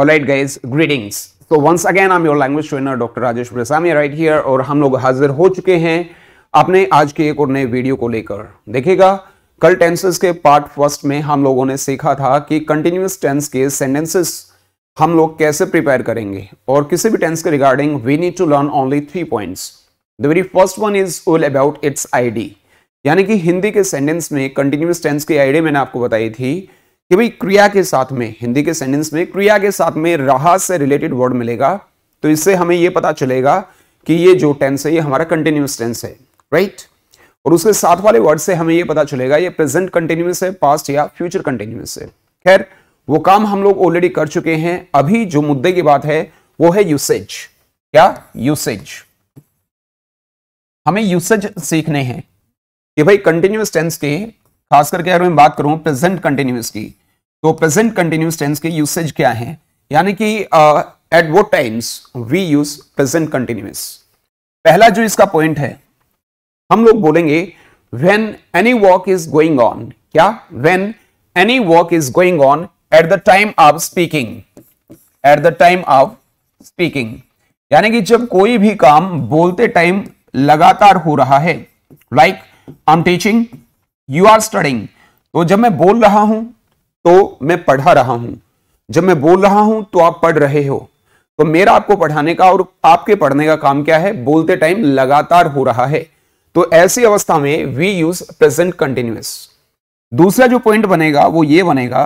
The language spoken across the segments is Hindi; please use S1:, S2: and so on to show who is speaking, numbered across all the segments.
S1: All right, guys, greetings. So once again, I'm your language trainer, Dr. Rajesh प्रसामी right here. और हम लोग हाजिर हो चुके हैं अपने आज के एक और नए वीडियो को लेकर देखिएगा कल टेंसेस के पार्ट फर्स्ट में हम लोगों ने सीखा था कि कंटिन्यूस टेंस के सेंटेंसेस हम लोग कैसे प्रिपेयर करेंगे और किसी भी टेंस के regarding we need to learn only three points the very first one is all about its I यानी कि हिंदी के सेंटेंस में कंटिन्यूस टेंस की आईडी मैंने आपको बताई थी कि भाई क्रिया के साथ में हिंदी के सेंटेंस में क्रिया के साथ में रहा से रिलेटेड वर्ड मिलेगा तो इससे हमें यह पता चलेगा कि ये जो टेंस है ये हमारा कंटिन्यूस टेंस है राइट और उसके साथ वाले वर्ड से हमें ये पता चलेगा ये प्रेजेंट कंटिन्यूस है पास्ट या फ्यूचर कंटिन्यूस है खैर वो काम हम लोग ऑलरेडी कर चुके हैं अभी जो मुद्दे की बात है वो है यूसेज क्या यूसेज हमें यूसेज सीखने हैं कि भाई कंटिन्यूस टेंस के खास करके अगर मैं बात करूं प्रेजेंट कंटिन्यूस की तो प्रेजेंट कंटिन्यूस टेंस के यूसेज क्या है यानी कि एट वो times we use present continuous पहला जो इसका पॉइंट है हम लोग बोलेंगे when any work is going on क्या when any work is going on at the time of speaking at the time of speaking यानी कि जब कोई भी काम बोलते टाइम लगातार हो रहा है like I am teaching you are studying तो जब मैं बोल रहा हूं तो मैं पढ़ा रहा हूं जब मैं बोल रहा हूं तो आप पढ़ रहे हो तो मेरा आपको पढ़ाने का और आपके पढ़ने का काम क्या है बोलते टाइम लगातार हो रहा है तो ऐसी अवस्था में वी यूज प्रेजेंट कंटिन्यूस दूसरा जो पॉइंट बनेगा वो ये बनेगा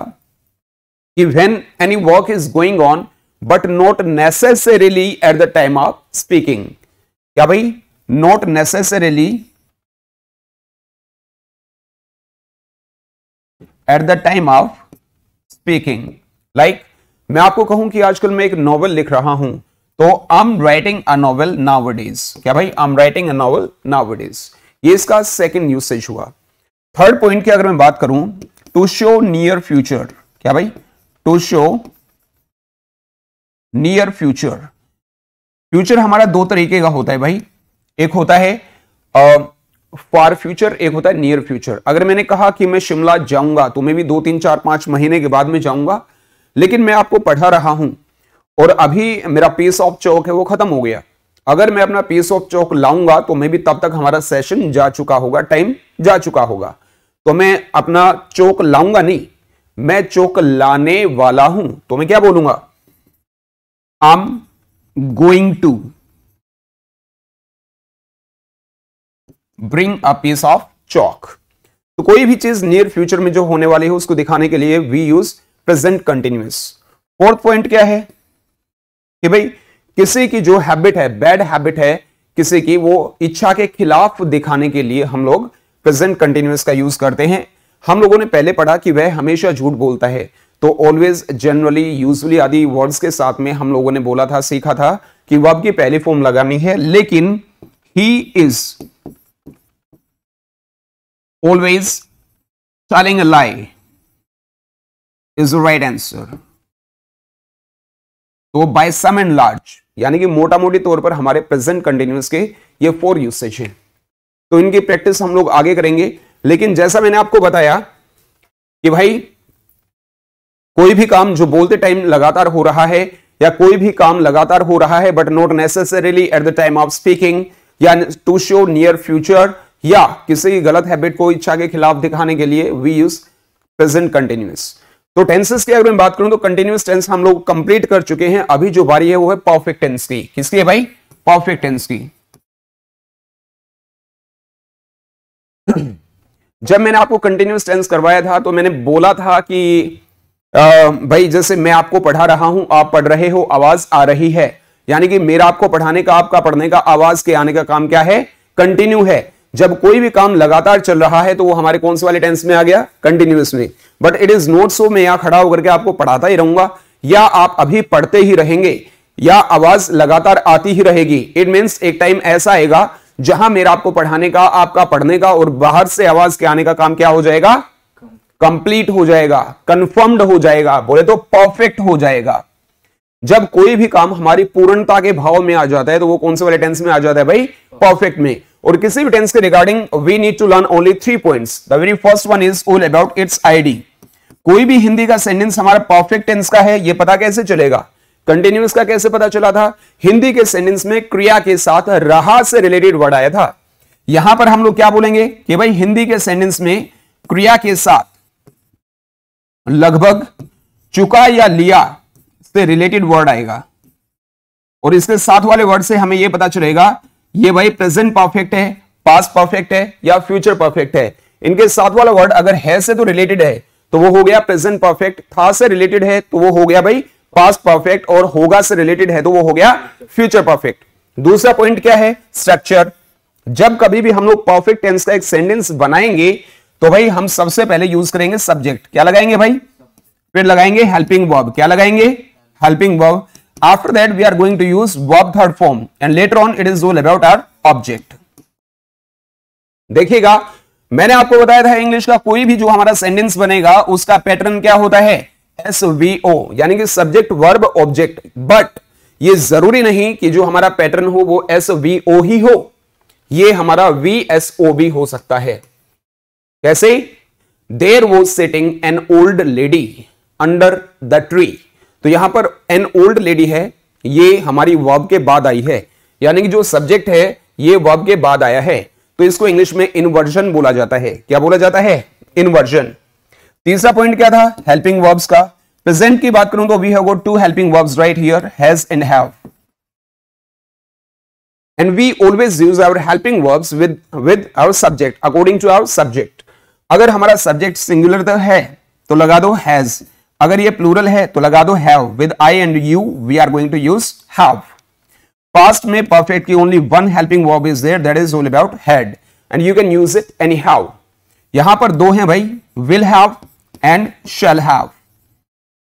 S1: कि when any work is going on but not necessarily at the time of speaking क्या भाई not necessarily at the time of speaking like मैं आपको कहूं कि आजकल मैं एक नॉवल लिख रहा हूं तो I am writing a novel now क्या भाई I am writing a novel now ये इसका सेकेंड यूसेज हुआ थर्ड पॉइंट की अगर मैं बात करूं टू शो नियर फ्यूचर क्या भाई to show near future future हमारा दो तरीके का होता है भाई एक होता है फार फ्यूचर एक होता है नियर फ्यूचर अगर मैंने कहा कि मैं शिमला जाऊंगा तो मैं भी दो तीन चार पांच महीने के बाद में जाऊंगा लेकिन मैं आपको पढ़ा रहा हूं और अभी मेरा पीस ऑफ चौक है वो खत्म हो गया अगर मैं अपना पीस ऑफ चौक लाऊंगा तो मैं भी तब तक हमारा सेशन जा चुका होगा टाइम जा चुका होगा तो मैं अपना चौक लाऊंगा नहीं मैं चौक लाने वाला हूं तो मैं क्या बोलूंगा I'm going to bring a piece of chalk तो कोई भी चीज नियर फ्यूचर में जो होने वाली है उसको दिखाने के लिए we use present continuous fourth point क्या है कि भाई किसी की जो हैबिट है बैड हैबिट है किसी की वो इच्छा के खिलाफ दिखाने के लिए हम लोग प्रेजेंट कंटिन्यूस का यूज करते हैं हम लोगों ने पहले पढ़ा कि वह हमेशा झूठ बोलता है तो ऑलवेज जनरली यूजली आदि वर्ड्स के साथ में हम लोगों ने बोला था सीखा था कि वह की पहली फॉर्म लगानी है लेकिन he is always telling a lie is the right answer. तो बाय सम एंड लार्ज यानी कि मोटा मोटी तौर पर हमारे प्रेजेंट कंटिन्यूस के ये फोर यूसेज हैं तो इनकी प्रैक्टिस हम लोग आगे करेंगे लेकिन जैसा मैंने आपको बताया कि भाई कोई भी काम जो बोलते टाइम लगातार हो रहा है या कोई भी काम लगातार हो रहा है but not necessarily at the time of speaking या टू शो नियर फ्यूचर या किसी गलत हैबिट को इच्छा के खिलाफ दिखाने के लिए वी यूज प्रेजेंट कंटिन्यूस तो टेंसेस की अगर मैं बात करूं तो कंटिन्यूस टेंस हम लोग कंप्लीट कर चुके हैं अभी जो बारी है वो है परफेक्ट टेंस की किसकी है भाई परफेक्ट टेंस की जब मैंने आपको कंटिन्यूस टेंस करवाया था तो मैंने बोला था कि आ, भाई जैसे मैं आपको पढ़ा रहा हूं आप पढ़ रहे हो आवाज आ रही है यानी कि मेरा आपको पढ़ाने का आपका पढ़ने का आवाज के आने का काम क्या है कंटिन्यू है जब कोई भी काम लगातार चल रहा है तो वो हमारे कौन से वाले टेंस में आ गया कंटिन्यूस में but it is not so मैं यहां खड़ा होकर के आपको पढ़ाता ही रहूंगा या आप अभी पढ़ते ही रहेंगे या आवाज लगातार आती ही रहेगी इट मीन्स एक टाइम ऐसा आएगा जहां मेरा आपको पढ़ाने का आपका पढ़ने का और बाहर से आवाज के आने का काम क्या हो जाएगा कंप्लीट हो जाएगा कंफर्म्ड हो जाएगा बोले तो परफेक्ट हो जाएगा जब कोई भी काम हमारी पूर्णता के भाव में आ जाता है तो वो कौन से वाले टेंस में आ जाता है भाई परफेक्ट में और किसी भी टेंस के regarding we need to learn only three point the very first one is all about its ID कोई भी हिंदी का सेंटेंस हमारा परफेक्ट टेंस का है ये पता कैसे चलेगा कंटिन्यूस का कैसे पता चला था हिंदी के सेंटेंस में क्रिया के साथ रहा से रिलेटेड वर्ड आया था यहां पर हम लोग क्या बोलेंगे कि भाई हिंदी के सेंटेंस में क्रिया के साथ लगभग चुका या लिया से रिलेटेड वर्ड आएगा और इसके साथ वाले वर्ड से हमें यह पता चलेगा ये भाई प्रेजेंट परफेक्ट है पास परफेक्ट है या फ्यूचर परफेक्ट है इनके साथ वाला वर्ड अगर है से तो रिलेटेड है तो वो हो गया प्रेजेंट परफेक्ट था से रिलेटेड है तो वो हो गया भाई पास परफेक्ट और होगा से रिलेटेड है तो वो हो गया फ्यूचर परफेक्ट दूसरा पॉइंट क्या है स्ट्रक्चर जब कभी भी हम लोग परफेक्ट टेंस का एक सेंटेंस बनाएंगे तो भाई हम सबसे पहले यूज करेंगे सब्जेक्ट क्या लगाएंगे भाई फिर लगाएंगे हेल्पिंग वर्ब क्या लगाएंगे helping verb After that, we are going to use verb third form and later on it is all about our object. देखिएगा मैंने आपको बताया था इंग्लिश का कोई भी जो हमारा सेंटेंस बनेगा उसका पैटर्न क्या होता है एस वी ओ यानी कि सब्जेक्ट वर्ब ऑब्जेक्ट बट ये जरूरी नहीं कि जो हमारा पैटर्न हो वो एस वी ओ ही हो ये हमारा वी एस ओ भी हो सकता है कैसे देर वो sitting an old lady under the tree तो यहां पर एन ओल्ड लेडी है ये हमारी वर्ब के बाद आई है यानी कि जो सब्जेक्ट है ये वर्ब के बाद आया है तो इसको इंग्लिश में इनवर्जन बोला जाता है क्या बोला जाता है इनवर्जन तीसरा पॉइंट क्या था हेल्पिंग वर्ब्स का प्रेजेंट की बात करूं तो we have two helping verbs right here has and have and we always use our helping verbs with with our subject according to our subject अगर हमारा सब्जेक्ट सिंगुलर तो है तो लगा दो हैज़ अगर ये प्लूरल है तो लगा दो have with I and you we are going to use have past में परफेक्ट की only one helping verb is there that is all about had and you can use it anyhow यहां पर दो हैं भाई will have and shall have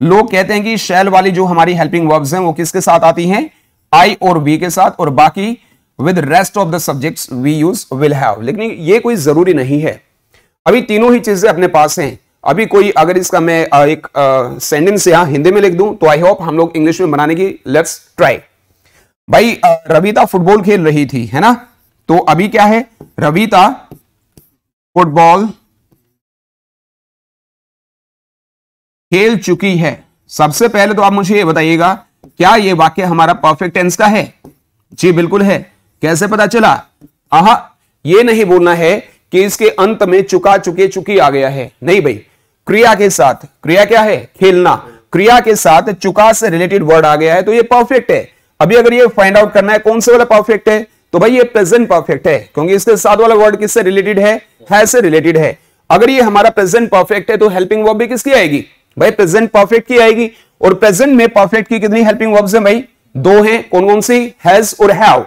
S1: लोग कहते हैं कि शैल वाली जो हमारी हेल्पिंग वर्ब्स हैं वो किसके साथ आती हैं आई और वी के साथ और बाकी with rest of the subjects we use will have लेकिन ये कोई जरूरी नहीं है अभी तीनों ही चीजें अपने पास हैं अभी कोई अगर इसका मैं एक सेंटेंस यहां हिंदी में लिख दूं तो आई होप हम लोग इंग्लिश में बनाने की लेट्स ट्राई भाई रविता फुटबॉल खेल रही थी है ना तो अभी क्या है रविता फुटबॉल खेल चुकी है सबसे पहले तो आप मुझे ये बताइएगा क्या ये वाक्य हमारा परफेक्ट टेंस का है जी बिल्कुल है कैसे पता चला आहा ये नहीं बोलना है कि इसके अंत में चुका चुके चुकी आ गया है नहीं भाई क्रिया के साथ क्रिया क्या है खेलना क्रिया के साथ चुका से रिलेटेड वर्ड आ गया है तो ये परफेक्ट है अभी अगर ये फाइंड आउट करना है कौन से वाला परफेक्ट है तो भाई ये प्रेजेंट परफेक्ट है क्योंकि इसके साथ वाला वर्ड किससे रिलेटेड है है से रिलेटेड है अगर ये हमारा प्रेजेंट परफेक्ट है तो हेल्पिंग वर्ब भी किसकी आएगी भाई प्रेजेंट परफेक्ट की आएगी और प्रेजेंट में परफेक्ट की कितनी हेल्पिंग वर्ब्स हैं भाई दो हैं कौन कौन सी हैज और हैव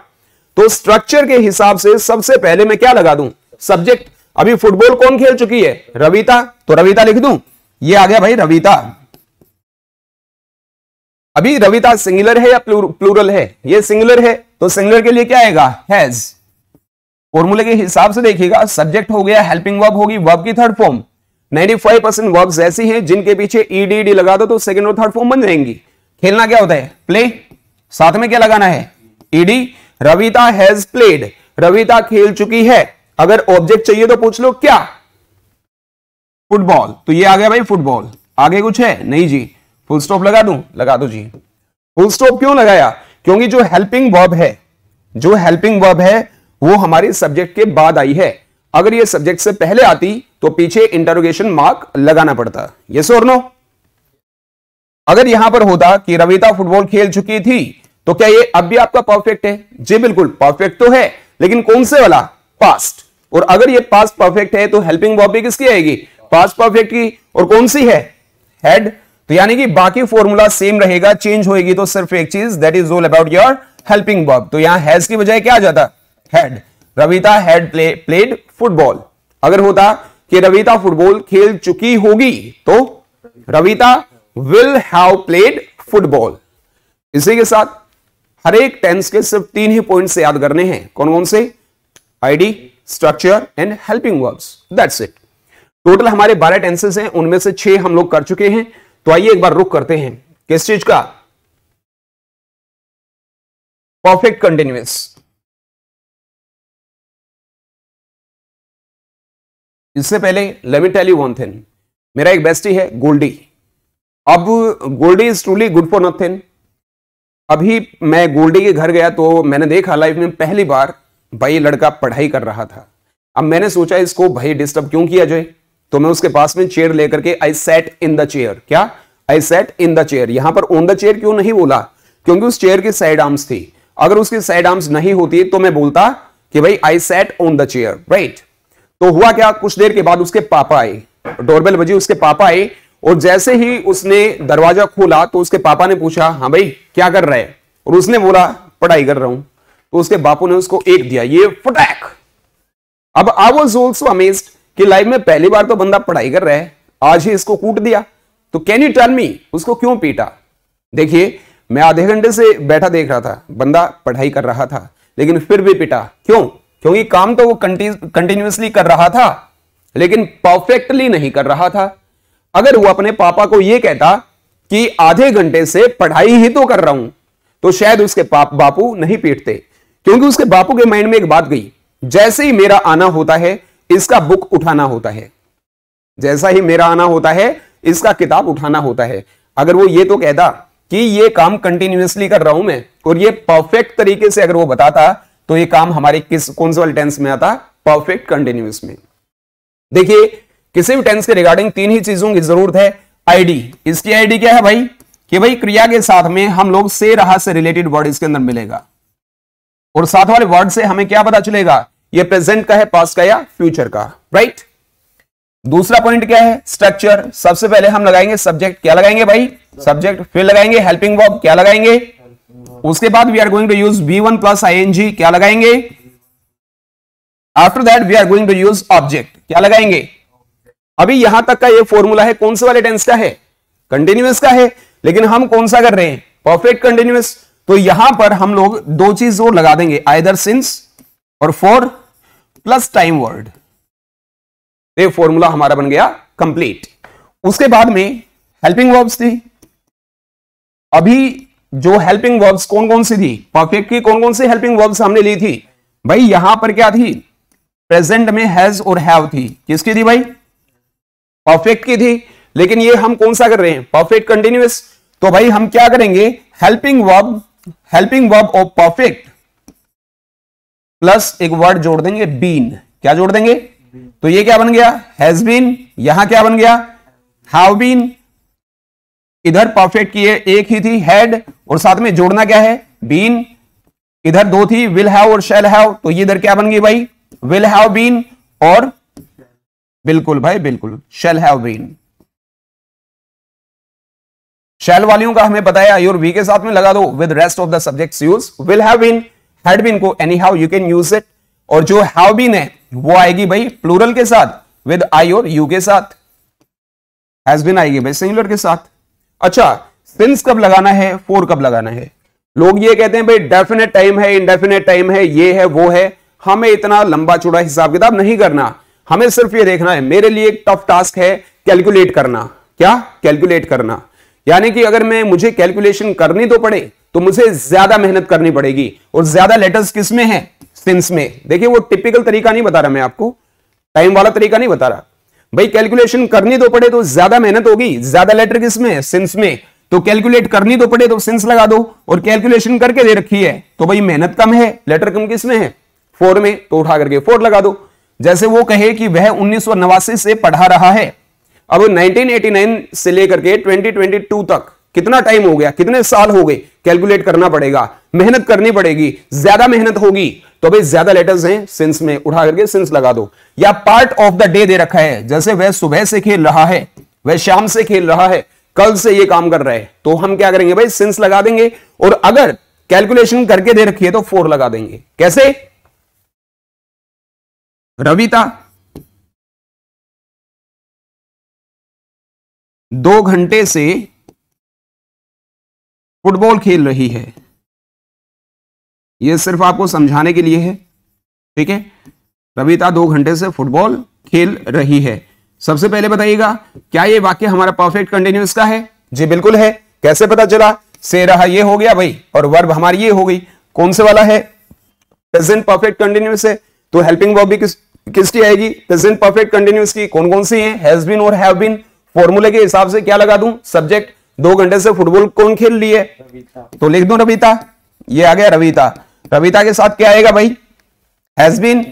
S1: तो स्ट्रक्चर के हिसाब से सबसे पहले मैं क्या लगा दूं सब्जेक्ट अभी फुटबॉल कौन खेल चुकी है रविता तो रविता लिख दू ये आ गया भाई रविता अभी रविता सिंगुलर है या प्लूरल है ये सिंगुलर है तो सिंगुलर के लिए क्या आएगा हैज फॉर्मूले के हिसाब से देखिएगा सब्जेक्ट हो गया हेल्पिंग वर्ब होगी वर्ब की थर्ड फॉर्म 95 परसेंट वर्ब ऐसी हैं जिनके पीछे ईडी डी लगा दो तो सेकंड और थर्ड फॉर्म बन जाएंगी खेलना क्या होता है प्ले साथ में क्या लगाना है ED Ravita has played Ravita खेल चुकी है अगर ऑब्जेक्ट चाहिए तो पूछ लो क्या फुटबॉल तो ये आ गया भाई फुटबॉल आगे कुछ है नहीं जी फुल स्टॉप लगा दू लगा दो जी फुल स्टॉप क्यों लगाया क्योंकि जो हेल्पिंग वर्ब है जो हेल्पिंग वर्ब है वो हमारे सब्जेक्ट के बाद आई है अगर ये सब्जेक्ट से पहले आती तो पीछे इंटरोगेशन मार्क लगाना पड़ता ये सोर नो अगर यहां पर होता कि रविता फुटबॉल खेल चुकी थी तो क्या ये अब भी आपका परफेक्ट है जी बिल्कुल परफेक्ट तो है लेकिन कौन से वाला पास्ट और अगर ये पास परफेक्ट है तो हेल्पिंग भी किसकी आएगी पास परफेक्ट की और कौन सी है हेड तो यानी कि बाकी फॉर्मूला सेम रहेगा चेंज होएगी तो सिर्फ एक चीज that is all about your helping verb तो यहां हैज की बजाय क्या आ जाता had Ravita had play, played football अगर होता कि रविता फुटबॉल खेल चुकी होगी तो Ravita will have played football इसी के साथ हर एक टेंस के सिर्फ तीन ही पॉइंट याद करने हैं कौन कौन से ID structure and helping verbs that's it total हमारे बारह टेंसेस हैं उनमें से छह हम लोग कर चुके हैं तो आइए एक बार रुक करते हैं किस चीज का परफेक्ट कंटिन्यूस इससे पहले let me tell you one thing मेरा एक बेस्टी है गोल्डी अब Goldy is truly good for nothing अभी मैं गोल्डी के घर गया तो मैंने देखा लाइफ में पहली बार भाई लड़का पढ़ाई कर रहा था अब मैंने सोचा इसको भाई डिस्टर्ब क्यों किया जाए तो मैं उसके पास में चेयर लेकर के I set in the chair क्या I set in the chair यहां पर ऑन द चेयर क्यों नहीं बोला क्योंकि उस चेयर की साइड आर्म्स थी अगर उसकी साइड आर्म्स नहीं होती तो मैं बोलता कि भाई I set on the chair right तो हुआ क्या कुछ देर के बाद उसके पापा आए डोरबेल बजी उसके पापा आए और जैसे ही उसने दरवाजा खोला तो उसके पापा ने पूछा हाँ भाई क्या कर रहा है और उसने बोला पढ़ाई कर रहा हूं तो उसके बापू ने उसको एक दिया ये फटैक अब आई वॉज ऑल्सो अमेज्ड कि लाइफ में पहली बार तो बंदा पढ़ाई कर रहा है आज ही इसको कूट दिया तो कैन यू टर्न मी उसको क्यों पीटा देखिए मैं आधे घंटे से बैठा देख रहा था बंदा पढ़ाई कर रहा था लेकिन फिर भी पिटा क्यों क्योंकि काम तो वो कंटिन्यूसली कर रहा था लेकिन परफेक्टली नहीं कर रहा था अगर वो अपने पापा को ये कहता कि आधे घंटे से पढ़ाई ही तो कर रहा हूं तो शायद उसके बापू नहीं पीटते क्योंकि उसके बापू के माइंड में एक बात गई जैसे ही मेरा आना होता है इसका बुक उठाना होता है जैसा ही मेरा आना होता है इसका किताब उठाना होता है अगर वो ये तो कहता कि ये काम कंटिन्यूसली कर रहा हूं मैं और ये परफेक्ट तरीके से अगर वो बताता तो ये काम हमारे किस कौन से वाले टेंस में आता परफेक्ट कंटिन्यूस में देखिए किसी भी टेंस के रिगार्डिंग तीन ही चीजों की जरूरत है आईडी इसकी आईडी क्या है भाई कि भाई क्रिया के साथ में हम लोग से रहा से रिलेटेड वर्ड इसके अंदर मिलेगा और साथ वाले वर्ड से हमें क्या पता चलेगा ये प्रेजेंट का है पास्ट का या फ्यूचर का राइट दूसरा पॉइंट क्या है स्ट्रक्चर सबसे पहले हम लगाएंगे सब्जेक्ट क्या लगाएंगे भाई सब्जेक्ट फिर लगाएंगे हेल्पिंग वर्ब क्या लगाएंगे उसके बाद we are going to use V one plus I N G क्या लगाएंगे after that we are going to use object क्या लगाएंगे अभी यहां तक का ये फॉर्मूला है कौन से वाले टेंस का है कंटिन्यूस का है लेकिन हम कौन सा कर रहे हैं परफेक्ट कंटिन्यूस तो यहां पर हम लोग दो चीज और लगा देंगे आइदर सिंस और फॉर प्लस टाइम वर्ड ये फॉर्मूला हमारा बन गया कंप्लीट उसके बाद में हेल्पिंग वर्ब्स थी अभी जो हेल्पिंग वर्ब्स कौन कौन सी थी परफेक्ट की कौन कौन सी हेल्पिंग वर्ब्स हमने ली थी भाई यहां पर क्या थी प्रेजेंट में हैज और हैव थी किसकी थी भाई परफेक्ट की थी लेकिन ये हम कौन सा कर रहे हैं परफेक्ट कंटिन्यूस तो भाई हम क्या करेंगे helping verb helping verb of perfect plus एक वर्ड जोड़ देंगे बीन क्या जोड़ देंगे तो ये क्या बन गया हैज बीन यहां क्या बन गया हैव बीन इधर परफेक्ट की एक ही थी हैड और साथ में जोड़ना क्या है बीन इधर दो थी विल हैव और शेल हैव तो ये इधर क्या बन गई भाई विल हैव बीन और बिल्कुल भाई बिल्कुल शेल हैव बीन शैल वालियों का हमें बताया आई और वी के साथ में लगा दो with rest of the subjects use will have been had been को anyhow you can use it और जो हैव बीन है वो आएगी भाई प्लूरल के साथ विद आई और यू के साथ हैज बीन आएगी भाई सिंगुलर के साथ अच्छा सिंस कब लगाना है फोर कब लगाना है लोग ये कहते हैं भाई डेफिनेट टाइम है इनडेफिनेट टाइम है ये है वो है हमें इतना लंबा चौड़ा हिसाब किताब नहीं करना हमें सिर्फ ये देखना है मेरे लिए एक टफ टास्क है कैलकुलेट करना क्या कैलकुलेट करना यानी कि अगर मैं मुझे कैलकुलेशन करनी तो पड़े तो मुझे ज्यादा मेहनत करनी पड़ेगी और ज्यादा लेटर्स किसमें है सिंस में देखिए वो टिपिकल तरीका नहीं बता रहा मैं आपको टाइम वाला तरीका नहीं बता रहा भाई कैलकुलेशन करनी तो पड़े तो ज्यादा मेहनत होगी ज्यादा लेटर किसमें सिंस में तो कैलकुलेट करनी तो पड़े तो सिंस लगा दो और कैलकुलेशन करके दे रखी है तो भाई मेहनत कम है लेटर कम किसमें है फोर में तो उठा करके फोर लगा दो जैसे वो कहे कि वह उन्नीस से पढ़ा रहा है अब 1989 से लेकर के 2022 तक कितना टाइम हो गया कितने साल हो गए कैलकुलेट करना पड़ेगा मेहनत करनी पड़ेगी ज्यादा मेहनत होगी तो भाई ज्यादा लेटर्स हैं सिंस में उठा करके सिंस लगा दो या पार्ट ऑफ द डे दे रखा है जैसे वह सुबह से खेल रहा है वह शाम से खेल रहा है कल से ये काम कर रहा है तो हम क्या करेंगे भाई सिंस लगा देंगे और अगर कैलकुलेशन करके दे रखिए तो फोर लगा देंगे कैसे रविता
S2: दो घंटे से फुटबॉल खेल रही है यह
S1: सिर्फ आपको समझाने के लिए है ठीक है रविता दो घंटे से फुटबॉल खेल रही है सबसे पहले बताइएगा क्या यह वाक्य हमारा परफेक्ट कंटिन्यूस का है जी बिल्कुल है कैसे पता चला से रहा यह हो गया भाई और वर्ब हमारी ये हो गई कौन से वाला है प्रेजेंट परफेक्ट कंटिन्यूस है तो हेल्पिंग वर्ब भी किस किसकी आएगी प्रेजेंट परफेक्ट कंटिन्यूस की कौन कौन सी है हैज बीन और हैव बीन फॉर्मूले के हिसाब से क्या लगा दू सब्जेक्ट दो घंटे से फुटबॉल कौन खेल रही है तो लिख दू रविता ये आ गया रविता रविता के साथ क्या आएगा भाई हैज बीन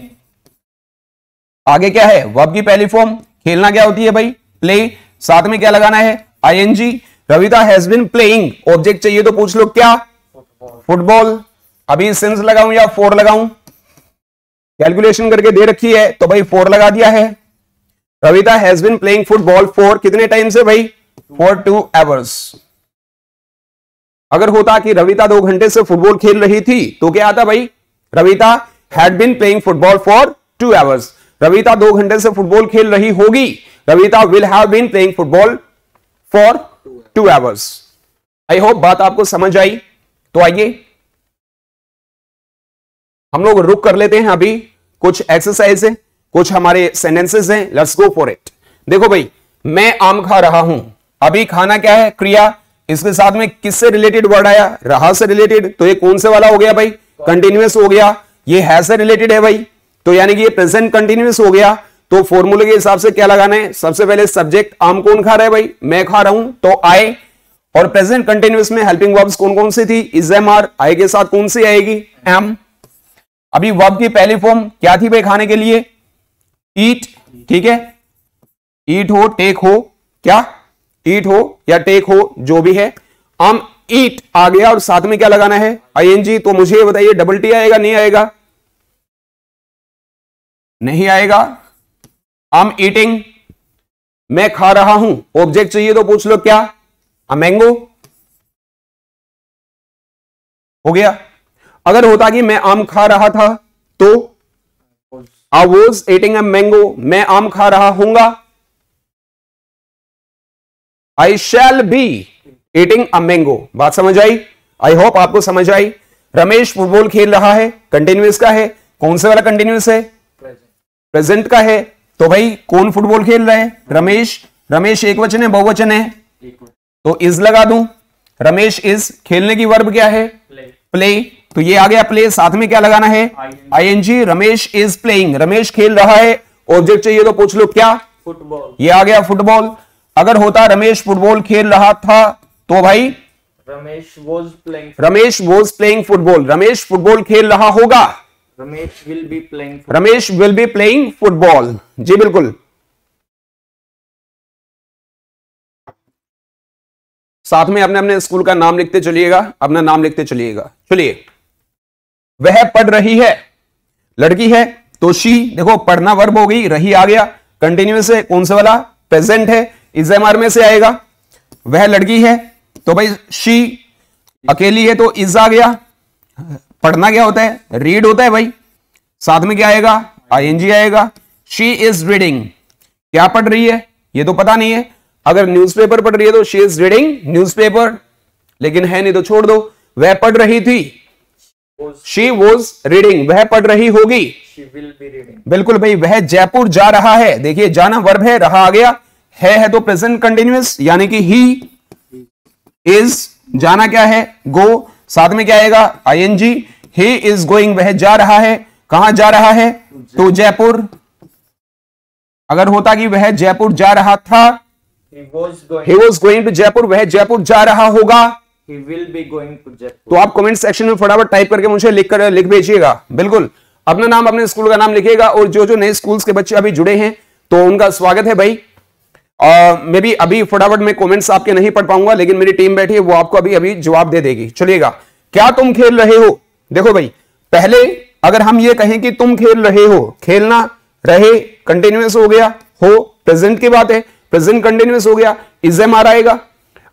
S1: आगे क्या है वब की पहली फॉर्म खेलना क्या होती है भाई प्ले साथ में क्या लगाना है I N G Ravita has been playing object चाहिए तो पूछ लो क्या फुटबॉल अभी सिंस लगाऊं या फोर लगाऊं कैलकुलेशन करके दे रखी है तो भाई फोर लगा दिया है Kavita has been playing football for कितने टाइम से भाई फॉर टू एवर्स अगर होता कि रविता दो घंटे से फुटबॉल खेल रही थी तो क्या आता भाई Ravita had been playing football for two hours Ravita दो घंटे से फुटबॉल खेल रही होगी Ravita will have been playing football for two hours I hope बात आपको समझ आई तो आइए हम लोग रुक कर लेते हैं अभी कुछ एक्सरसाइज है कुछ हमारे सेंटेंसेस हैं लेट्स गो फॉर इट देखो भाई मैं आम खा रहा हूं अभी खाना क्या है क्रिया इसके साथ में किससे रिलेटेड वर्ड आया रहा से रिलेटेड तो ये कौन से वाला हो गया भाई कंटिन्यूस हो गया ये है से रिलेटेड है भाई तो यानी कि ये प्रेजेंट कंटिन्यूस हो गया तो फॉर्मूले के हिसाब से क्या लगाना है सबसे पहले सब्जेक्ट आम कौन खा रहा है भाई मैं खा रहा हूं तो आए और प्रेजेंट कंटिन्यूस में हेल्पिंग वर्ब्स कौन कौन सी थी इज एम आर आई के साथ कौन सी आएगी एम अभी वर्ब की पहली फॉर्म क्या थी भाई खाने के लिए ईट ठीक है ईट हो टेक हो क्या ईट हो या टेक हो जो भी है आम ईट आ गया और साथ में क्या लगाना है आईएनजी तो मुझे बताइए डबल टी आएगा नहीं आएगा नहीं आएगा आम ईटिंग मैं खा रहा हूं ऑब्जेक्ट चाहिए तो पूछ लो क्या आ मैंगो हो गया अगर होता कि मैं आम खा रहा था तो I was eating a mango मैं आम खा रहा हूंगा I shall be eating a mango बात समझ आई आई होप आपको समझ आई रमेश फुटबॉल खेल रहा है कंटिन्यूस का है कौन से वाला कंटिन्यूस है प्रेजेंट का है तो भाई कौन फुटबॉल खेल रहा है रमेश रमेश एक वचन है बहुवचन है तो इज लगा दू रमेश इज खेलने की वर्ब क्या है प्ले तो ये आ गया प्ले साथ में क्या लगाना है ING Ramesh is playing Ramesh खेल रहा है ऑब्जेक्ट चाहिए तो पूछ लो क्या फुटबॉल ये आ गया फुटबॉल अगर होता रमेश फुटबॉल खेल रहा था तो भाई
S2: Ramesh was playing
S1: Ramesh was playing football Ramesh football खेल रहा होगा
S2: Ramesh will be playing
S1: Ramesh will be playing football जी बिल्कुल साथ में अपने अपने स्कूल का नाम लिखते चलिएगा अपना नाम लिखते चलिएगा चलिए वह पढ़ रही है लड़की है तो शी देखो पढ़ना वर्ब हो गई रही आ गया कंटिन्यूस है कौन से वाला प्रेजेंट है इज एम आर में से आएगा वह लड़की है तो भाई शी अकेली है तो इज आ गया पढ़ना क्या होता है रीड होता है भाई साथ में क्या आएगा आईएनजी आएगा शी इज रीडिंग क्या पढ़ रही है ये तो पता नहीं है अगर न्यूज़पेपर पढ़ रही है तो शी इज रीडिंग न्यूज़पेपर लेकिन है नहीं तो छोड़ दो वह पढ़ रही थी शी वॉज रीडिंग वह पढ़ रही होगी बिल्कुल भाई वह जयपुर जा रहा है देखिए जाना वर्ब है रहा आ गया है है तो प्रेजेंट कंटिन्यूस यानी कि ही इज जाना क्या है गो साथ में क्या आएगा I N G he is going वह जा रहा है कहां जा रहा है तो जयपुर अगर होता कि वह जयपुर जा रहा था वॉज गोइंग टू जयपुर वह जयपुर जा रहा होगा
S2: तो
S1: आप कमेंट सेक्शन में फटाफट टाइप करके मुझे लिख कर लिख भेजिएगा बिल्कुल अपना नाम अपने स्कूल का नाम लिखिएगा और जो जो नए स्कूल्स के बच्चे अभी जुड़े हैं तो उनका स्वागत है भाई मे भी अभी फटाफट में कमेंट्स आपके नहीं पढ़ पाऊंगा लेकिन मेरी टीम बैठी है वो आपको अभी अभी जवाब दे देगी चलिएगा क्या तुम खेल रहे हो देखो भाई पहले अगर हम ये कहें कि तुम खेल रहे हो खेलना रहे कंटिन्यूस हो गया हो प्रेजेंट की बात है प्रेजेंट कंटिन्यूस हो गया इज एम आर आएगा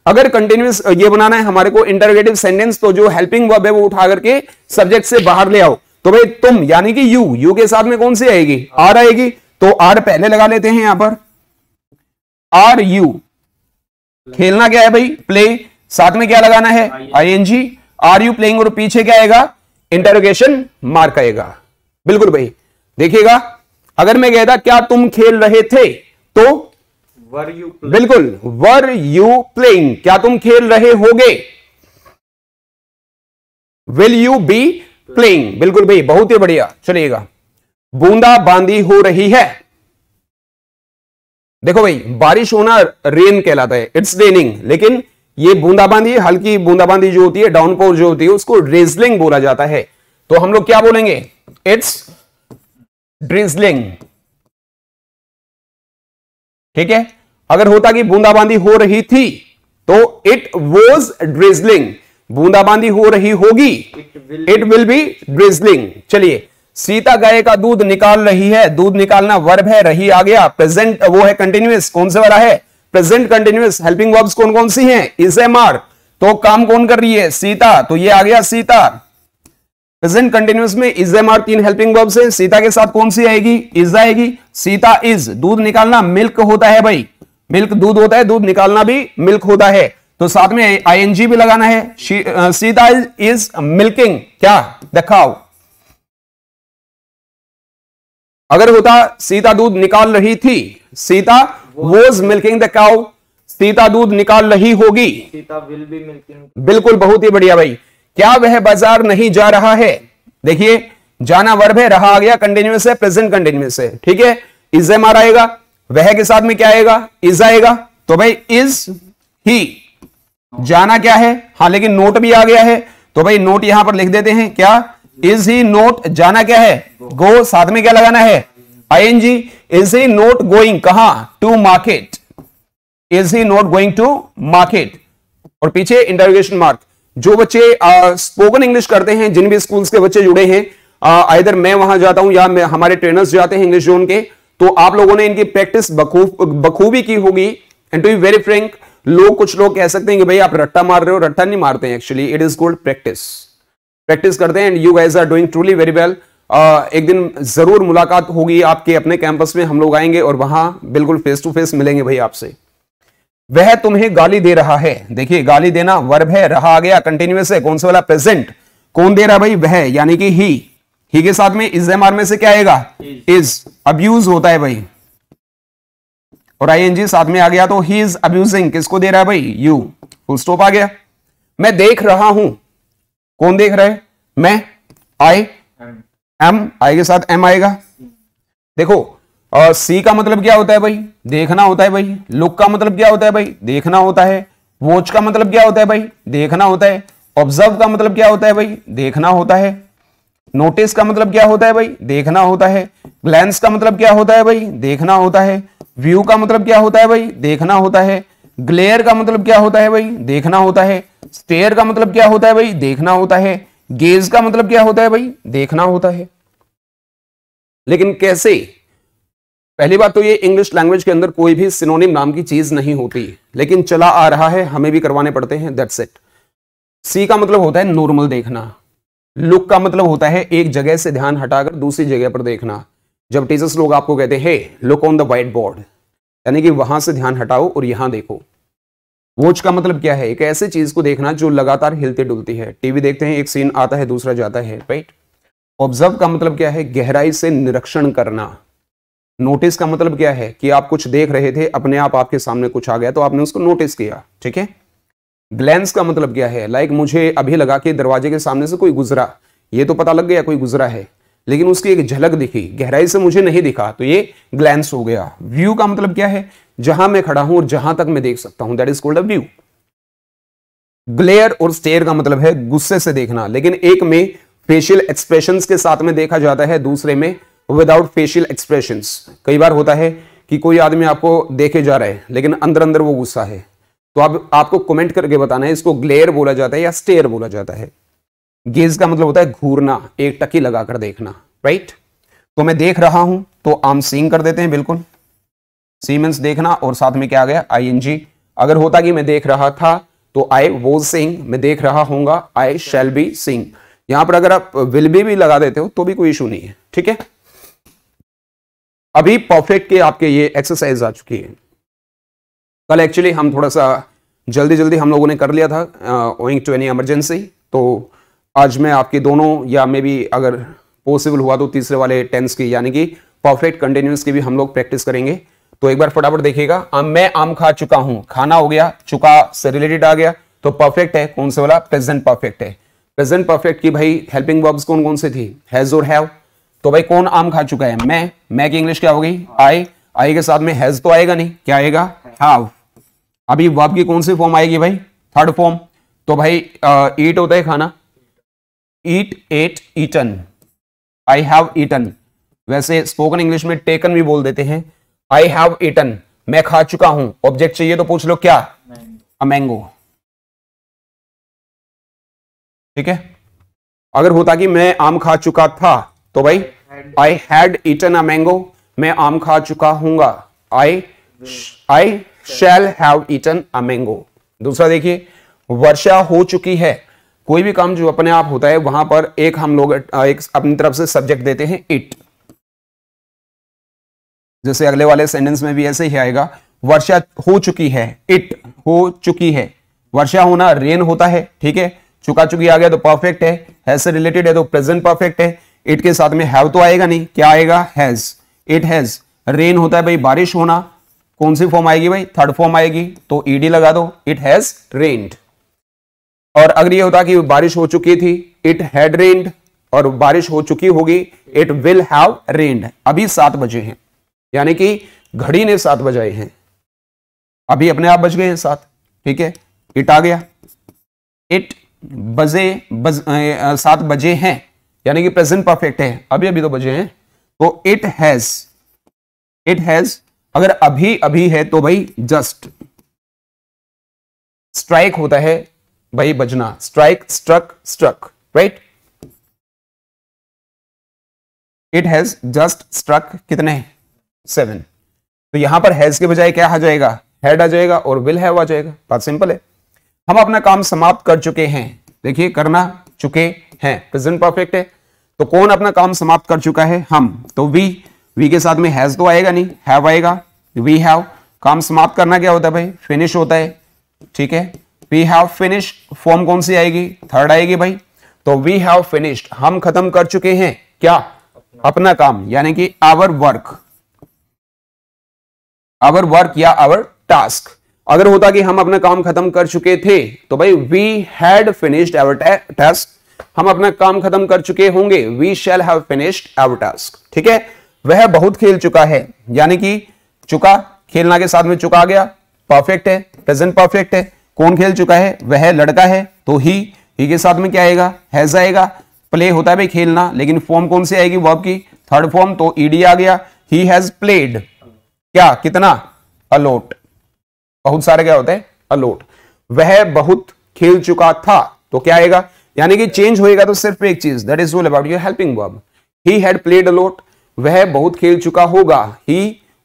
S1: अगर कंटिन्यूस ये बनाना है हमारे को इंटरगेटिव सेंटेंस तो जो हेल्पिंग वर्ब है वो उठा करके सब्जेक्ट से बाहर ले आओ तो भाई तुम यानी कि यू यू के साथ में कौन सी आएगी आर आएगी तो आर पहले लगा लेते हैं यहां पर आर यू खेलना क्या है भाई प्ले साथ में क्या लगाना है I G are you playing और पीछे क्या आएगा इंटरोगेशन मार्क आएगा बिल्कुल भाई देखिएगा अगर मैं कहता क्या तुम खेल रहे थे तो वर यू बिल्कुल वर यू प्लेइंग क्या तुम खेल रहे होगे विल यू बी प्लेइंग बिल्कुल भाई बहुत ही बढ़िया चलिएगा बूंदा बांदी हो रही है देखो भाई बारिश होना रेन कहलाता है इट्स रेनिंग लेकिन ये बूंदाबांदी हल्की बूंदाबांदी जो होती है डाउनपोर जो होती है उसको ड्रिजलिंग बोला जाता है तो हम लोग क्या बोलेंगे इट्स ड्रिजलिंग ठीक है अगर होता कि बूंदाबांदी हो रही थी तो इट वॉज ड्रिजलिंग बूंदाबांदी हो रही होगी इट विल बी ड्रिजलिंग चलिए सीता गाय का दूध निकाल रही है दूध निकालना वर्ब है रही आ गया प्रेजेंट वो है कंटिन्यूस कौन से वाला है प्रेजेंट कंटिन्यूस हेल्पिंग वर्ब्स कौन कौन सी हैं इज ए आर तो काम कौन कर रही है सीता तो ये आ गया सीता प्रेजेंट कंटिन्यूस में इज ए आर तीन हेल्पिंग वर्ब्स हैं सीता के साथ कौन सी आएगी इज आएगी सीता इज दूध निकालना मिल्क होता है भाई मिल्क दूध होता है दूध निकालना भी मिल्क होता है तो साथ में आईएनजी भी लगाना है सीता इज मिल्किंग क्या दिखाओ अगर होता सीता दूध निकाल रही थी Sita was milking the cow Sita दूध निकाल रही होगी
S2: सीता विल बी
S1: मिल्किंग बिल्कुल बहुत ही बढ़िया भाई क्या वह बाजार नहीं जा रहा है देखिए जाना वर्ब है रहा आ गया कंटिन्यूस है प्रेजेंट कंटिन्यूस है ठीक है इज एम आर आएगा वह के साथ में क्या आएगा इज आएगा तो भाई इज ही जाना क्या है हाँ लेकिन नोट भी आ गया है तो भाई नोट यहां पर लिख देते हैं क्या इज ही नोट जाना क्या है गो साथ में क्या लगाना है I N G is he not going कहा to market is he not going to market और पीछे इंटरोगेशन मार्क जो बच्चे स्पोकन इंग्लिश करते हैं जिन भी स्कूल्स के बच्चे जुड़े हैं इधर मैं वहां जाता हूं या हमारे ट्रेनर्स जाते हैं इंग्लिश जोन के तो आप लोगों ने इनकी प्रैक्टिस बखूबी की होगी and to be very frank लोग कुछ लोग कह सकते हैं कि भाई आप रट्टा मार रहे हो रट्टा नहीं मारते हैं actually it is good practice practice करते हैं and you guys are doing truly very well एक दिन जरूर मुलाकात होगी आपके अपने कैंपस में हम लोग आएंगे और वहां बिल्कुल फेस टू फेस मिलेंगे भाई आपसे वह तुम्हें गाली दे रहा है देखिए गाली देना वर्ब है रहा आ गया कंटिन्यूस है कौन सा वाला प्रेजेंट कौन दे रहा भाई वह यानी कि ही ही के साथ में इज एम आर में से क्या आएगा इज अब्यूज होता है भाई और आई एनजी साथ में आ गया तो ही इज अब्यूजिंग किसको दे रहा है भाई यू फुल स्टॉप आ गया मैं देख रहा हूं कौन देख रहा है मैं आई एम आई के साथ एम आएगा देखो और सी का मतलब क्या होता है भाई देखना होता है भाई लुक का मतलब क्या होता है भाई देखना होता है वॉच का मतलब क्या होता है भाई देखना होता है ऑब्जर्व का मतलब क्या होता है भाई देखना होता है नोटिस का मतलब क्या होता है भाई देखना होता है ग्लैंस का मतलब क्या होता है भाई देखना होता है व्यू का मतलब क्या होता है भाई देखना होता है ग्लेयर का मतलब क्या होता है भाई देखना होता है स्टेयर का मतलब क्या होता है भाई देखना होता है गेज का मतलब क्या होता है भाई देखना होता है लेकिन कैसे पहली बात तो ये इंग्लिश लैंग्वेज के अंदर कोई भी सिनोनिम नाम की चीज नहीं होती लेकिन चला आ रहा है हमें भी करवाने पड़ते हैं दैट्स इट सी का मतलब होता है नॉर्मल देखना लुक का मतलब होता है एक जगह से ध्यान हटाकर दूसरी जगह पर देखना जब टीचर्स लोग आपको कहते हैं look on the white board यानी कि वहां से ध्यान हटाओ और यहां देखो वॉच का मतलब क्या है एक ऐसे चीज को देखना जो लगातार हिलते डुलती है टीवी देखते हैं एक सीन आता है दूसरा जाता है राइट ऑब्जर्व का मतलब क्या है गहराई से निरीक्षण करना नोटिस का मतलब क्या है कि आप कुछ देख रहे थे अपने आप आपके सामने कुछ आ गया तो आपने उसको नोटिस किया ठीक है ग्लैंस का मतलब क्या है लाइक like मुझे अभी लगा कि दरवाजे के सामने से कोई गुजरा ये तो पता लग गया कोई गुजरा है लेकिन उसकी एक झलक दिखी गहराई से मुझे नहीं दिखा तो ये ग्लैंस हो गया व्यू का मतलब क्या है जहां मैं खड़ा हूं और जहां तक मैं देख सकता हूं that is called a view glare और स्टेयर का मतलब है गुस्से से देखना लेकिन एक में फेशियल एक्सप्रेशन के साथ में देखा जाता है दूसरे में विदाउट फेशियल एक्सप्रेशन कई बार होता है कि कोई आदमी आपको देखे जा रहा है लेकिन अंदर अंदर वो गुस्सा है तो आप आपको कमेंट करके बताना है इसको ग्लेयर बोला जाता है या स्टेयर बोला जाता है गेज का मतलब होता है घूरना एक टकी लगाकर देखना राइट तो मैं देख रहा हूं तो आम सींग कर देते हैं बिल्कुल सीमेंस देखना और साथ में क्या आ गया आई अगर होता कि मैं देख रहा था तो आई वो सिंग मैं देख रहा हूँ आई शेल बी सिंग यहां पर अगर आप विल बी भी लगा देते हो तो भी कोई इशू नहीं है ठीक है अभी परफेक्ट के आपके ये एक्सरसाइज आ चुकी है कल एक्चुअली हम थोड़ा सा जल्दी जल्दी हम लोगों ने कर लिया था ओइंग टू एनी एमरजेंसी तो आज मैं आपके दोनों या मे बी अगर पॉसिबल हुआ तो तीसरे वाले टेंस की यानी कि परफेक्ट कंटिन्यूस की भी हम लोग प्रैक्टिस करेंगे तो एक बार फटाफट देखिएगा आम मैं आम खा चुका हूं खाना हो गया चुका से रिलेटेड आ गया तो परफेक्ट है कौन से वाला प्रेजेंट परफेक्ट है प्रेजेंट परफेक्ट की भाई हेल्पिंग वर्ब्स कौन कौन से थी हैज और हैव तो भाई कौन आम खा चुका है मैं मैं की इंग्लिश क्या हो गई आई आई के साथ में हैज तो आएगा नहीं क्या आएगा हाव अभी वर्ब की कौन सी फॉर्म आएगी भाई थर्ड फॉर्म तो भाई ईट होता है खाना eat ate eaten I have eaten वैसे स्पोकन इंग्लिश में टेकन भी बोल देते हैं आई हैव ईटन मैं खा चुका हूं ऑब्जेक्ट चाहिए तो पूछ लो क्या अ मैंगो ठीक है अगर होता कि मैं आम खा चुका था तो भाई I had eaten a mango मैं आम खा चुका हूंगा I I shall have eaten a mango दूसरा देखिए वर्षा हो चुकी है कोई भी काम जो अपने आप होता है वहां पर एक हम लोग एक अपनी तरफ से सब्जेक्ट देते हैं इट जैसे अगले वाले सेंटेंस में भी ऐसे ही आएगा वर्षा हो चुकी है इट हो चुकी है वर्षा होना रेन होता है ठीक है चुका चुकी आ गया तो परफेक्ट है हैज से रिलेटेड है तो प्रेजेंट परफेक्ट है इट के साथ में हैव तो आएगा नहीं क्या आएगा हैज इट हैज रेन होता है भाई बारिश होना कौन सी फॉर्म आएगी भाई थर्ड फॉर्म आएगी तो ईडी लगा दो इट हैज रेंड और अगर ये होता कि बारिश हो चुकी थी इट हैड रेंड और बारिश हो चुकी होगी इट विल हैव रेंड अभी सात बजे हैं यानी कि घड़ी ने सात बजाए हैं अभी अपने आप बज गए हैं सात ठीक है इट आ गया इट बजे बज सात बजे हैं यानी कि प्रेजेंट परफेक्ट है अभी अभी तो बजे हैं तो इट हैज इट हैज अगर अभी अभी है तो भाई जस्ट स्ट्राइक होता है भाई बजना strike struck struck right it has just struck कितने सेवन तो यहां पर हैज के बजाय क्या आ जाएगा हेड आ जाएगा और विल हैव आ जाएगा बात सिंपल है हम अपना काम समाप्त कर चुके हैं देखिए करना चुके हैं प्रेजेंट परफेक्ट है तो कौन अपना काम समाप्त कर चुका है हम तो वी वी के साथ में हैज तो आएगा नहीं हैव आएगा वी हैव काम समाप्त करना क्या होता है भाई फिनिश होता है ठीक है वी हैव फिनिश फॉर्म कौन सी आएगी थर्ड आएगी भाई तो वी हैव फिनिश्ड हम खत्म कर चुके हैं क्या अपना काम यानी कि आवर वर्क आवर वर्क या आवर टास्क अगर होता कि हम अपना काम खत्म कर चुके थे तो भाई we had finished our task हम अपना काम खत्म कर चुके होंगे we shall have finished our task ठीक है वह बहुत खेल चुका है यानी कि चुका खेलना के साथ में चुका गया परफेक्ट है प्रेजेंट परफेक्ट है कौन खेल चुका है वह लड़का है तो ही ही के साथ में क्या आएगा हैज आएगा प्ले होता है भाई खेलना लेकिन फॉर्म कौन सी आएगी वर्ब की थर्ड फॉर्म तो ईडी आ गया ही हैज प्लेड क्या कितना अलोट बहुत सारे क्या होते हैं अलोट वह बहुत खेल चुका था तो क्या आएगा यानी कि चेंज होएगा तो सिर्फ एक चीज that is all about your helping verb he had played a lot वह बहुत खेल चुका होगा he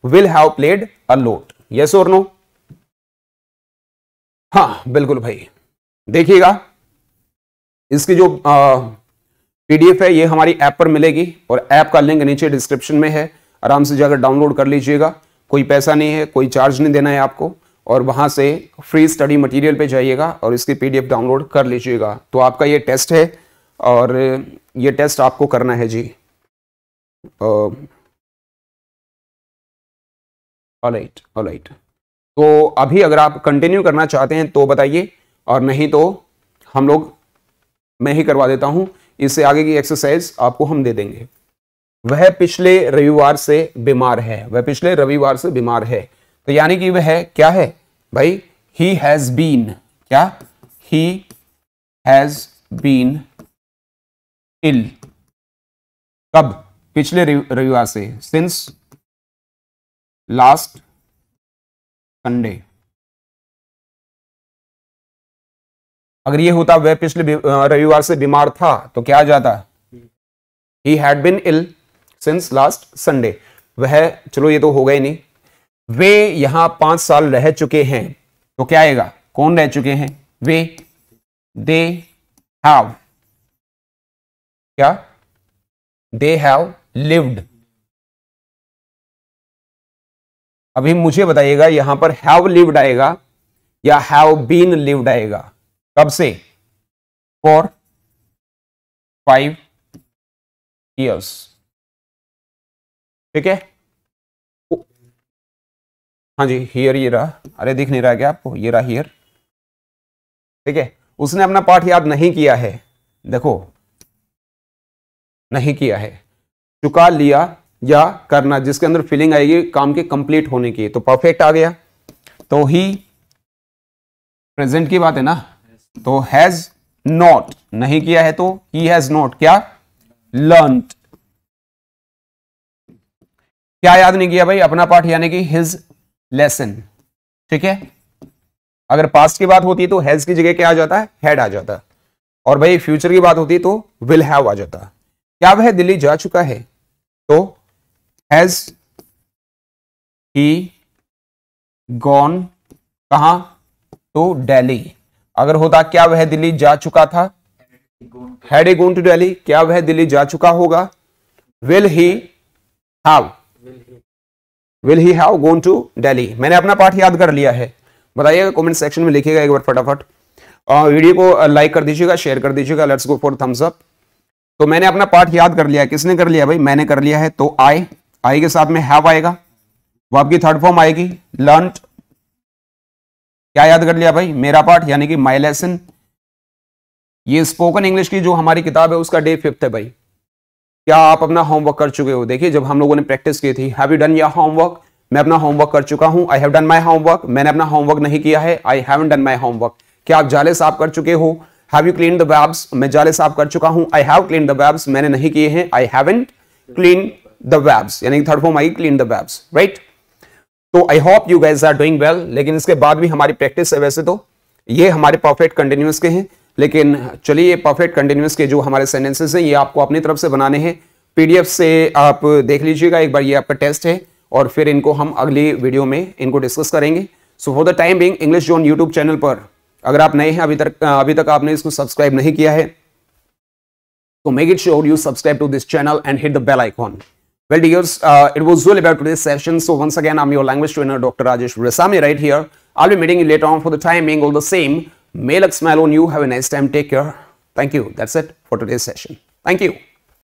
S1: will have played a lot yes और नो हाँ बिल्कुल भाई देखिएगा इसकी जो पीडीएफ है ये हमारी ऐप पर मिलेगी और ऐप का लिंक नीचे डिस्क्रिप्शन में है आराम से जाकर डाउनलोड कर लीजिएगा कोई पैसा नहीं है कोई चार्ज नहीं देना है आपको और वहां से फ्री स्टडी मटेरियल पे जाइएगा और इसकी पीडीएफ डाउनलोड कर लीजिएगा तो आपका ये टेस्ट है और ये टेस्ट आपको करना है जी um, ऑलराइट ऑलराइट तो अभी अगर आप कंटिन्यू करना चाहते हैं तो बताइए और नहीं तो हम लोग मैं ही करवा देता हूं इससे आगे की एक्सरसाइज आपको हम दे देंगे वह पिछले रविवार से बीमार है वह पिछले रविवार से बीमार है तो यानी कि वह क्या है भाई ही हैज बीन क्या ही हैज बीन इल
S2: कब पिछले रविवार से सिंस लास्ट संडे
S1: अगर ये होता वह पिछले रविवार से बीमार था तो क्या जाता he had been ill since last Sunday वह चलो ये तो हो गए नहीं वे यहां पांच साल रह चुके हैं तो क्या आएगा कौन रह चुके हैं वे दे हैव क्या दे हैव लिव्ड अभी मुझे बताइएगा यहां पर हैव लिव्ड आएगा या हैव बीन लिव्ड आएगा कब से फॉर फाइव
S2: ईयर्स ठीक है
S1: हाँ जी हियर ये रहा अरे दिख नहीं रहा क्या आपको ये रहा हियर ठीक है उसने अपना पाठ याद नहीं किया है देखो नहीं किया है चुका लिया या करना जिसके अंदर फीलिंग आएगी काम के कंप्लीट होने की तो परफेक्ट आ गया तो ही प्रेजेंट की बात है ना तो हैज नॉट नहीं किया है तो ही हैज नॉट क्या लर्न क्या याद नहीं किया भाई अपना पार्ट यानी कि हिज लेसन ठीक है अगर पास्ट की बात होती है तो हैज की जगह क्या आ जाता है हैड आ जाता और भाई फ्यूचर की बात होती है तो विल हैव आ जाता है क्या वह दिल्ली जा चुका है तो हैज ही गॉन कहा तो डेली अगर होता क्या वह दिल्ली जा चुका था हैड गोन टू डेली क्या वह दिल्ली जा चुका होगा will he have will he have gone to Delhi मैंने अपना पाठ याद कर लिया है बताइएगा कमेंट सेक्शन में लिखिएगा एक बार फटाफट वीडियो को लाइक कर दीजिएगा शेयर कर दीजिएगा let's go for thumbs up तो मैंने अपना पार्ट याद कर लिया किसने कर लिया भाई मैंने कर लिया है तो आई आई के साथ में हैव आएगा वो आपकी थर्ड फॉर्म आएगी लर्न क्या याद कर लिया भाई मेरा पार्ट यानी कि माई लेसन ये स्पोकन इंग्लिश की जो हमारी किताब है उसका डे फिफ्थ है भाई क्या आप अपना होमवर्क कर चुके हो देखिए जब हम लोगों ने प्रैक्टिस की थी have you done your homework मैं अपना होमवर्क कर चुका हूं I have done my homework मैंने अपना होमवर्क नहीं किया है I haven't done my homework क्या आप जाले साफ कर चुके हो have you clean the webs मैं जाले साफ कर चुका हूं I have clean the webs मैंने नहीं किए हैं I haven't clean the webs यानी third form I clean the वैब्स right तो I hope you guys are doing well लेकिन इसके बाद भी हमारी प्रैक्टिस है वैसे तो ये हमारे परफेक्ट कंटिन्यूस के हैं लेकिन चलिए परफेक्ट कंटिन्यूस के जो हमारे सेंटेंसेस हैं ये आपको अपनी तरफ से बनाने हैं पीडीएफ से आप देख लीजिएगा एक बार ये आपका टेस्ट है और फिर इनको हम अगली वीडियो में इनको डिस्कस करेंगे so for the time being English zone YouTube channel पर अगर आप नए हैं अभी तक अभी तक आपने इसको सब्सक्राइब नहीं किया है तो make it sure you subscribe to this channel and hit the bell icon well dears it was जो about to session so once again I your language trainer doctor Rajesh Rasami right here I be meeting you on for the time timing all the same may x mail on you have a nice time take care thank you that's it for today session thank you